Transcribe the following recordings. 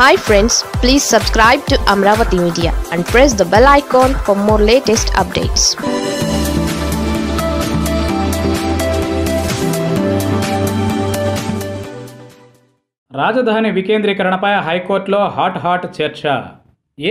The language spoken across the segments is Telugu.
hi friends please subscribe to Amaravati media and press the bell icon for more latest updates రాజధాని వికేంద్రీకరణపై హైకోర్టులో హాట్ హాట్ చర్చ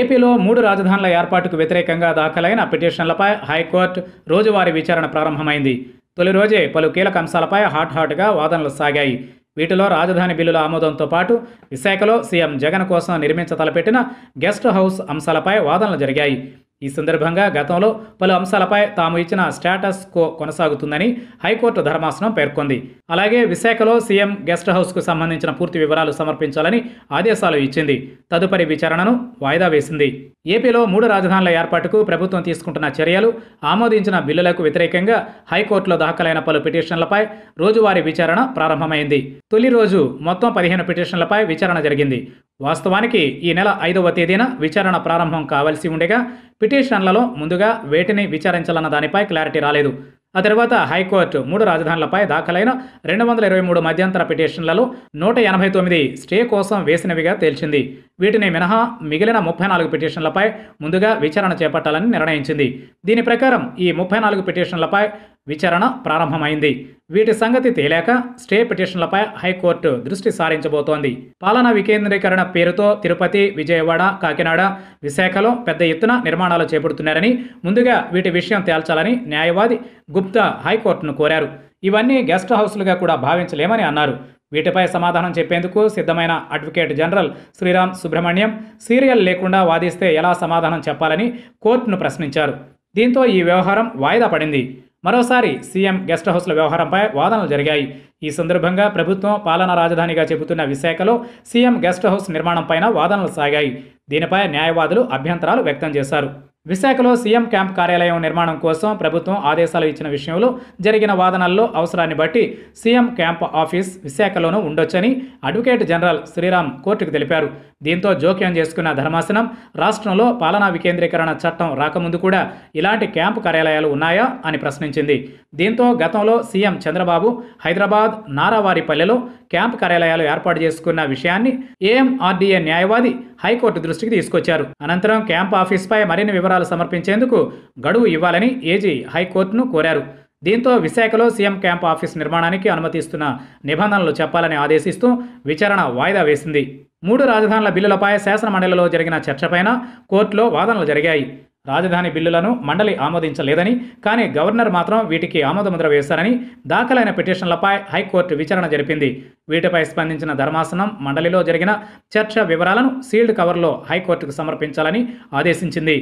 ఏపీలో మూడు రాజధానుల ఏర్పాటుకు వ్యతిరేకంగా దాఖలైన పిటిషన్లపై హైకోర్టు రోజువారీ విచారణ ప్రారంభమైంది తొలి రోజే పలు కీలక అంశాలపై హాట్ హాట్గా వాదనలు సాగాయి వీటిలో రాజధాని బిల్లుల ఆమోదంతో పాటు విశాఖలో సీఎం జగన్ కోసం నిర్మించ తలపెట్టిన గెస్ట్ హౌస్ అంశాలపై వాదనలు జరిగాయి ఈ సందర్భంగా గతంలో పలు అంశాలపై తాము ఇచ్చిన స్టేటస్ కో కొనసాగుతుందని హైకోర్టు ధర్మాసనం పేర్కొంది అలాగే విశాఖలో సీఎం గెస్ట్ హౌస్కు సంబంధించిన పూర్తి వివరాలు సమర్పించాలని ఆదేశాలు ఇచ్చింది తదుపరి విచారణను వాయిదా వేసింది ఏపీలో మూడు రాజధానుల ఏర్పాటుకు ప్రభుత్వం తీసుకుంటున్న చర్యలు ఆమోదించిన బిల్లులకు వ్యతిరేకంగా హైకోర్టులో దాఖలైన పలు పిటిషన్లపై రోజువారీ విచారణ ప్రారంభమైంది తొలి రోజు మొత్తం పదిహేను పిటిషన్లపై విచారణ జరిగింది వాస్తవానికి ఈ నెల ఐదవ తేదీన విచారణ ప్రారంభం కావాల్సి ఉండగా పిటిషన్లలో ముందుగా వేటిని విచారించాలన్న దానిపై క్లారిటీ రాలేదు ఆ తర్వాత హైకోర్టు మూడు రాజధానులపై దాఖలైన రెండు వందల ఇరవై మూడు మధ్యంతర పిటిషన్లలో నూట ఎనభై తొమ్మిది స్టే కోసం వేసినవిగా తేల్చింది వీటిని మినహా మిగిలిన ముప్పై నాలుగు పిటిషన్లపై ముందుగా విచారణ చేపట్టాలని నిర్ణయించింది దీని ప్రకారం ఈ ముప్పై నాలుగు పిటిషన్లపై విచారణ ప్రారంభమైంది వీటి సంగతి తేలాక స్టే పిటిషన్లపై హైకోర్టు దృష్టి సారించబోతోంది పాలనా వికేంద్రీకరణ పేరుతో తిరుపతి విజయవాడ కాకినాడ విశాఖలో పెద్ద ఎత్తున నిర్మాణాలు చేపడుతున్నారని ముందుగా వీటి విషయం తేల్చాలని న్యాయవాది గుప్తా హైకోర్టును కోరారు ఇవన్నీ గెస్ట్ హౌస్లుగా కూడా భావించలేమని అన్నారు వీటిపై సమాధానం చెప్పేందుకు సిద్ధమైన advocate general Sriram Subrahmanyam serial లేకుండా వాదిస్తే ఎలా సమాధానం చెప్పాలని కోర్టును ప్రశ్నించారు దీంతో ఈ వ్యవహారం వాయిదా పడింది మరోసారి సీఎం గెస్ట్ హౌస్ల వ్యవహారంపై వాదనలు జరిగాయి ఈ సందర్భంగా ప్రభుత్వం పాలనా రాజధానిగా చెబుతున్న విశాఖలో సీఎం గెస్ట్ హౌస్ నిర్మాణంపైన వాదనలు సాగాయి దీనిపై న్యాయవాదులు అభ్యంతరాలు వ్యక్తం చేశారు విశాఖలో సీఎం క్యాంప్ కార్యాలయం నిర్మాణం కోసం ప్రభుత్వం ఆదేశాలు ఇచ్చిన విషయంలో జరిగిన వాదనల్లో అవసరాన్ని బట్టి సీఎం క్యాంప్ ఆఫీస్ విశాఖలోనూ ఉండొచ్చని అడ్వకేట్ జనరల్ శ్రీరామ్ కోర్టుకు తెలిపారు దీంతో జోక్యం చేసుకున్న ధర్మాసనం రాష్ట్రంలో పాలనా వికేంద్రీకరణ చట్టం రాకముందు కూడా ఇలాంటి క్యాంపు కార్యాలయాలు ఉన్నాయా అని ప్రశ్నించింది దీంతో గతంలో సీఎం చంద్రబాబు హైదరాబాద్ నారావారిపల్లెలో క్యాంపు కార్యాలయాలు ఏర్పాటు చేసుకున్న విషయాన్ని ఏఎంఆర్డీఏ న్యాయవాది హైకోర్టు దృష్టికి తీసుకొచ్చారు అనంతరం క్యాంప్ ఆఫీస్పై మరిన్ని వివరాలు సమర్పించేందుకు గడువు ఇవ్వాలని ఏజీ హైకోర్టును కోరారు దీంతో విశాఖలో సీఎం క్యాంప్ ఆఫీస్ నిర్మాణానికి అనుమతిస్తున్న నిబంధనలు చెప్పాలని ఆదేశిస్తూ విచారణ వాయిదా వేసింది మూడు రాజధానుల బిల్లులపై శాసనమండలిలో జరిగిన చర్చపైన కోర్టులో వాదనలు జరిగాయి రాజధాని బిల్లులను మండలి ఆమోదించలేదని కానీ గవర్నర్ మాత్రం వీటికి ఆమోదముద్ర వేశారని దాఖలైన పిటిషన్లపై హైకోర్టు విచారణ జరిపింది వీటిపై స్పందించిన ధర్మాసనం మండలిలో జరిగిన చర్చ వివరాలను సీల్డ్ కవర్లో హైకోర్టుకు సమర్పించాలని ఆదేశించింది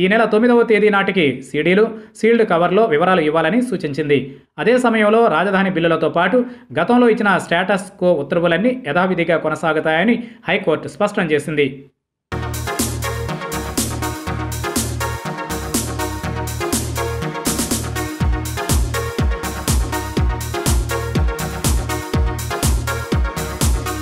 ఈ నెల తొమ్మిదవ తేదీ నాటికి సీడీలు సీల్డ్ కవర్లో వివరాలు ఇవ్వాలని సూచించింది అదే సమయంలో రాజధాని బిల్లులతో పాటు గతంలో ఇచ్చిన స్టేటస్ కో ఉత్తర్వులన్నీ యథావిధిగా కొనసాగుతాయని హైకోర్టు స్పష్టం చేసింది